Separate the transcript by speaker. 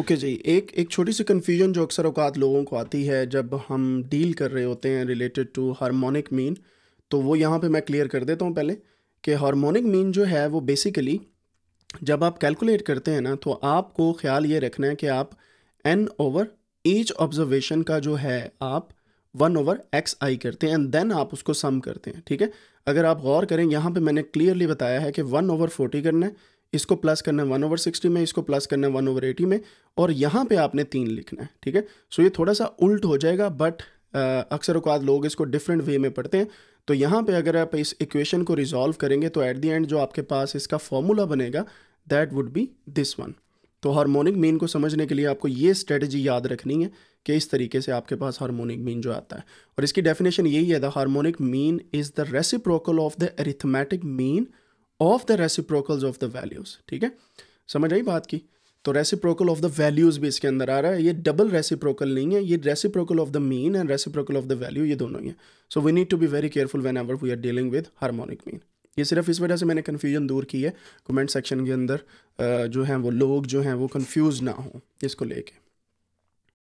Speaker 1: okay okay जी एक एक छोटी सी कन्फ्यूजन जो अक्सर अवकात लोगों को आती है जब हम डील कर रहे होते हैं रिलेटेड टू हारमोनिक मीन तो वो यहाँ पे मैं क्लियर कर देता हूँ पहले कि हारमोनिक मीन जो है वो बेसिकली जब आप कैलकुलेट करते हैं ना तो आपको ख्याल ये रखना है कि आप एन ओवर ईच ऑब्जर्वेशन का जो है आप वन ओवर एक्स आई करते हैं एंड देन आप उसको सम करते हैं ठीक है अगर आप गौर करें यहाँ पे मैंने क्लियरली बताया है कि वन ओवर फोर्टी करना है इसको प्लस करना है वन ओवर सिक्सटी में इसको प्लस करना है वन ओवर एटी में और यहाँ पे आपने तीन लिखना है ठीक है सो ये थोड़ा सा उल्ट हो जाएगा बट अक्सर उकात लोग इसको डिफरेंट वे में पढ़ते हैं तो यहाँ पे अगर आप इस इक्वेशन को रिजॉल्व करेंगे तो एट दी एंड जो आपके पास इसका फॉर्मूला बनेगा that would be this one तो हार्मोनिक मीन को समझने के लिए आपको ये स्ट्रेटजी याद रखनी है कि इस तरीके से आपके पास हार्मोनिक मीन जो आता है और इसकी डेफिनेशन यही है the harmonic mean is the reciprocal of the arithmetic mean of the reciprocals of the values ठीक है समझ आई बात की तो रेसिप्रोकल ऑफ द वैल्यूज़ भी इसके अंदर आ रहा है ये डबल रेसिप्रोकल नहीं है ये reciprocal of the mean and reciprocal of the value ये दोनों ही है so we need to be very careful whenever we are dealing with harmonic mean ये सिर्फ इस वजह से मैंने कन्फ्यूजन दूर की है कमेंट सेक्शन के अंदर जो हैं वो लोग जो हैं वो कन्फ्यूज़ ना हों इसको लेके